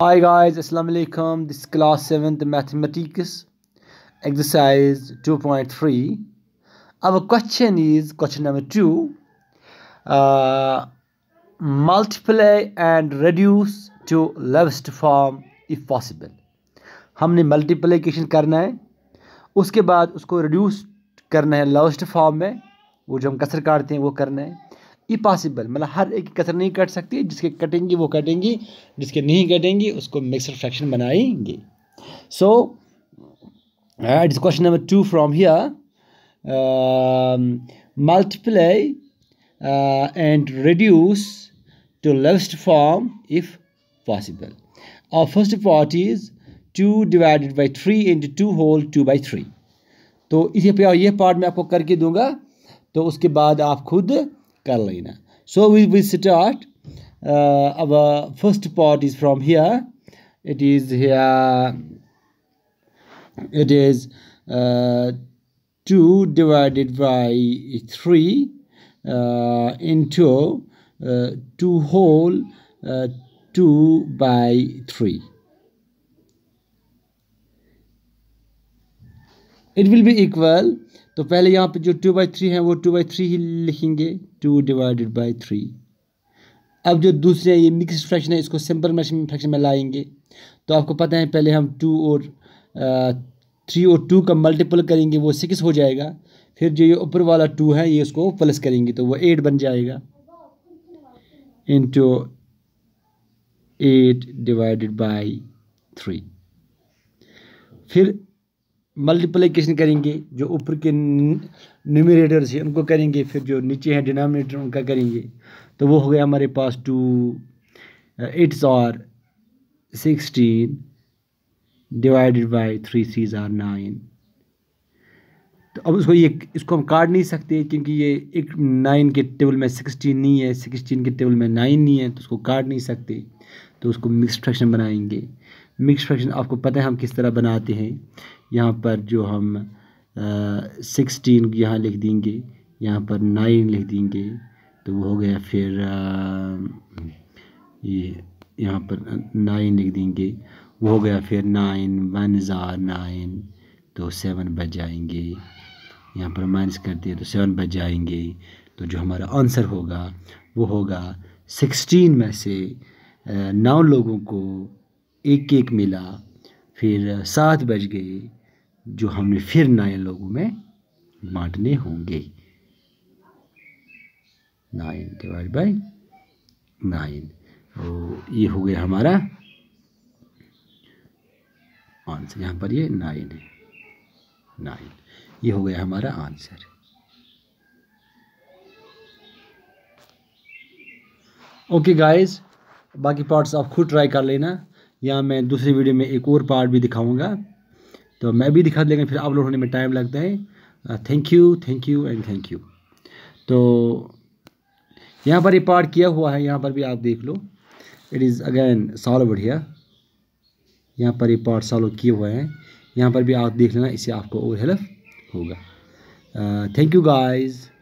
Hi guys, Assalamu alaikum. This is class 7th mathematics exercise 2.3. Our question is question number 2. Uh, multiply and reduce to lowest form if possible. हमने multiplication करना है उसके बाद उसको reduce करना है lowest form में वो जो हम कसर काटते हैं वो करना है इपॉसिबल पॉसिबल मतलब हर एक कसर नहीं कट सकती जिसके कटेंगी वो कटेंगी जिसके नहीं कटेंगी उसको मिक्सर फ्रैक्शन बनाएंगे so eight is question number two from here multiply and reduce to least form if possible और first part is two divided by three into two whole two by three तो इसी पे ये part मैं आपको करके दूंगा तो उसके बाद आप खुद Carolina. So we will start uh, our first part is from here. It is here. It is uh, 2 divided by 3 uh, into uh, 2 whole uh, 2 by 3. It will be equal तो पहले यहाँ पे जो टू बाई थ्री है वो to by three ही लिखेंगे to divided by three अब जो दूसरे ये मिक्स फ्रैक्शन है इसको सिंपल फ्रैक्शन में लाएंगे तो आपको पता है पहले हम टू और थ्री और टू का मल्टीपल करेंगे वो सिक्स हो जाएगा फिर जो ये ऊपर वाला टू है ये उसको प्लस करेंगे तो वो एट बन जाएगा into eight divided by three फिर मल्टीप्लिकेशन करेंगे जो ऊपर के न्यूमिनेटर्स हैं उनको करेंगे फिर जो नीचे हैं डिनोमिनेटर उनका करेंगे तो वो हो गया हमारे पास two eights are sixteen divided by three सीज आर नाइन तो अब उसको ये इसको हम काट नहीं सकते क्योंकि ये एक नाइन के टेबल में सिक्सटीन नहीं है सिक्सटीन के टेबल में नाइन नहीं है तो उसको काट नहीं सकते तो उसको मिक्स फ्रैक्शन बनाएंगे मिक्स फ्रैक्शन आपको पता है हम किस तरह बनाते हैं यहाँ पर जो हम सिक्सटीन यहाँ लिख देंगे यहाँ पर नाइन लिख देंगे तो वो हो गया फिर ये यहाँ पर नाइन लिख देंगे वो हो गया फिर नाइन वन ज़ार नाइन तो सेवन बज जाएंगे यहाँ पर माइनस करते हैं तो सेवन बज जाएंगे तो जो हमारा आंसर होगा वो होगा सिक्सटीन में से नौ लोगों को एक एक मिला फिर सात बज गए जो हमें फिर नए लोगों में बांटने होंगे नाइन डिवाइड बाई नाइन तो ये हो गया हमारा आंसर यहाँ पर ये नाइन है नाइन ये हो गया हमारा आंसर ओके गाइस बाकी पार्ट्स आप खुद ट्राई कर लेना या मैं दूसरी वीडियो में एक और पार्ट भी दिखाऊंगा तो मैं भी दिखा देगा फिर अपलोड होने में टाइम लगता है thank you thank you and thank you तो यहाँ पर ये पार्ट किया हुआ है यहाँ पर भी आप देख लो इट इज़ अगेन सॉल्व बढ़िया यहाँ पर ये पार्ट सालो किए हुए हैं यहाँ पर भी आप देख लेना इससे आपको और हेल्प होगा थैंक यू गाइज़